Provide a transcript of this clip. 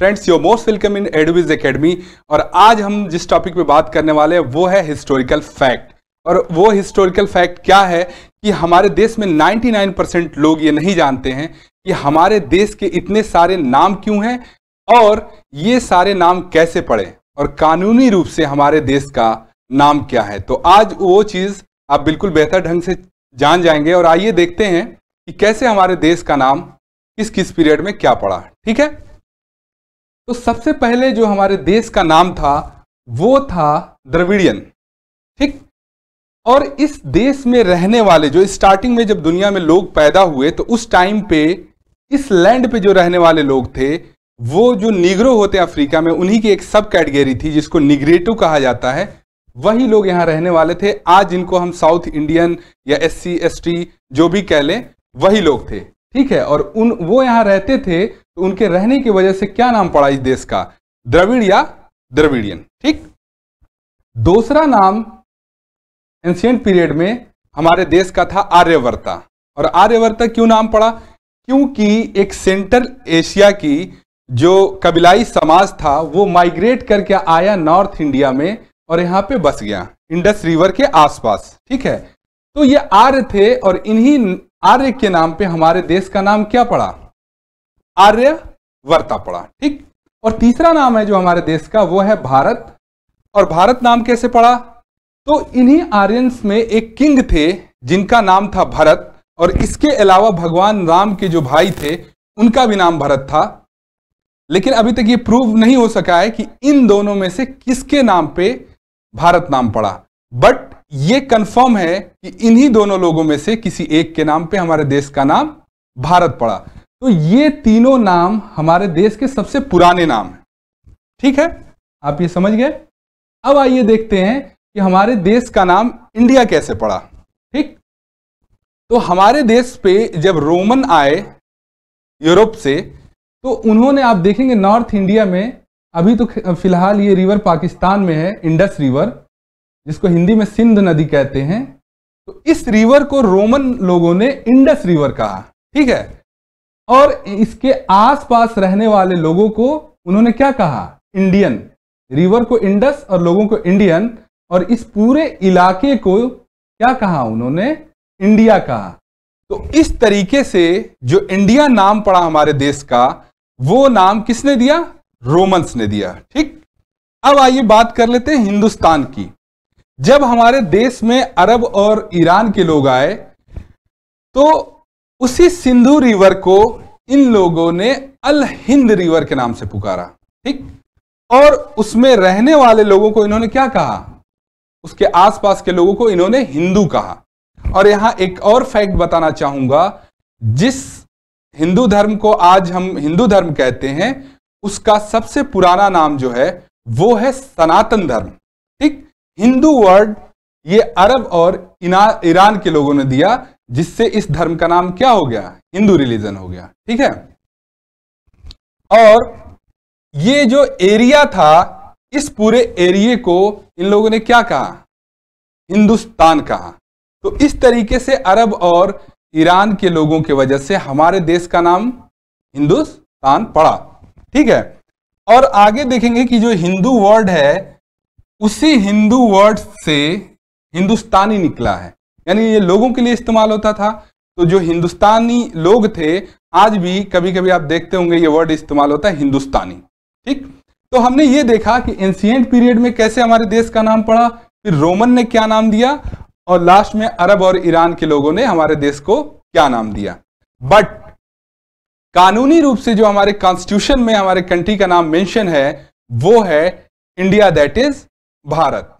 friends your most welcome in Adviz academy और आज हम जिस टॉपिक पे बात करने वाले हैं वो है हिस्टोरिकल फैक्ट और वो हिस्टोरिकल फैक्ट क्या है कि हमारे देश में 99 परसेंट लोग ये नहीं जानते हैं कि हमारे देश के इतने सारे नाम क्यों हैं और ये सारे नाम कैसे पड़े और कानूनी रूप से हमारे देश का नाम क्या है तो आज वो चीज़ आप बिल्कुल बेहतर ढंग से जान जाएंगे और आइए देखते हैं कि कैसे हमारे देश का नाम किस किस पीरियड में क्या पड़ा ठीक है तो सबसे पहले जो हमारे देश का नाम था वो था द्रविड़ियन ठीक और इस देश में रहने वाले जो स्टार्टिंग में जब दुनिया में लोग पैदा हुए तो उस टाइम पे इस लैंड पे जो रहने वाले लोग थे वो जो निगरो होते हैं अफ्रीका में उन्हीं की एक सब कैटेगरी थी जिसको निग्रेटो कहा जाता है वही लोग यहाँ रहने वाले थे आज जिनको हम साउथ इंडियन या एस सी एस टी जो भी कह लें वही लोग थे ठीक है और उन वो यहां रहते थे उनके रहने की वजह से क्या नाम पड़ा इस देश का द्रविड़ या द्रविड़ियन ठीक दूसरा नाम एंशियंट पीरियड में हमारे देश का था आर्यवर्ता और आर्यवर्ता क्यों नाम पड़ा क्योंकि एक सेंट्रल एशिया की जो कबिलाई समाज था वो माइग्रेट करके आया नॉर्थ इंडिया में और यहां पे बस गया इंडस रिवर के आसपास ठीक है तो ये आर्य थे और इन्हीं आर्य के नाम पे हमारे देश का नाम क्या पड़ा आर्य वर्ता पड़ा ठीक और तीसरा नाम है जो हमारे देश का वो है भारत और भारत नाम कैसे पड़ा तो इन्हीं आर्यंस में एक किंग थे जिनका नाम था भरत और इसके अलावा भगवान राम के जो भाई थे उनका भी नाम भरत था लेकिन अभी तक ये प्रूव नहीं हो सका है कि इन दोनों में से किसके नाम पे भारत नाम पड़ा बट ये कंफर्म है कि इन्हीं दोनों लोगों में से किसी एक के नाम पे हमारे देश का नाम भारत पड़ा तो ये तीनों नाम हमारे देश के सबसे पुराने नाम हैं ठीक है आप ये समझ गए अब आइए देखते हैं कि हमारे देश का नाम इंडिया कैसे पड़ा ठीक तो हमारे देश पे जब रोमन आए यूरोप से तो उन्होंने आप देखेंगे नॉर्थ इंडिया में अभी तो फिलहाल ये रिवर पाकिस्तान में है इंडस रिवर जिसको हिंदी में सिंध नदी कहते हैं तो इस रिवर को रोमन लोगों ने इंडस रिवर कहा ठीक है और इसके आसपास रहने वाले लोगों को उन्होंने क्या कहा इंडियन रिवर को इंडस और लोगों को इंडियन और इस पूरे इलाके को क्या कहा उन्होंने इंडिया कहा तो इस तरीके से जो इंडिया नाम पड़ा हमारे देश का वो नाम किसने दिया रोमन्स ने दिया ठीक अब आइए बात कर लेते हैं हिंदुस्तान की जब हमारे देश में अरब और ईरान के लोग आए तो उसी सिंधु रिवर को इन लोगों ने अल हिंद रिवर के नाम से पुकारा ठीक और उसमें रहने वाले लोगों को इन्होंने क्या कहा उसके आसपास के लोगों को इन्होंने हिंदू कहा और यहां एक और फैक्ट बताना चाहूंगा जिस हिंदू धर्म को आज हम हिंदू धर्म कहते हैं उसका सबसे पुराना नाम जो है वो है सनातन धर्म ठीक हिंदू वर्ड ये अरब और ईरान के लोगों ने दिया जिससे इस धर्म का नाम क्या हो गया हिंदू रिलीजन हो गया ठीक है और ये जो एरिया था इस पूरे एरिए को इन लोगों ने क्या कहा हिंदुस्तान कहा तो इस तरीके से अरब और ईरान के लोगों की वजह से हमारे देश का नाम हिंदुस्तान पड़ा ठीक है और आगे देखेंगे कि जो हिंदू वर्ड है उसी हिंदू वर्ड से हिंदुस्तानी निकला है यानी ये लोगों के लिए इस्तेमाल होता था तो जो हिंदुस्तानी लोग थे आज भी कभी कभी आप देखते होंगे ये वर्ड इस्तेमाल होता है हिंदुस्तानी ठीक तो हमने ये देखा कि एंशियंट पीरियड में कैसे हमारे देश का नाम पड़ा फिर रोमन ने क्या नाम दिया और लास्ट में अरब और ईरान के लोगों ने हमारे देश को क्या नाम दिया बट कानूनी रूप से जो हमारे कॉन्स्टिट्यूशन में हमारे कंट्री का नाम मेंशन है वो है इंडिया दैट इज भारत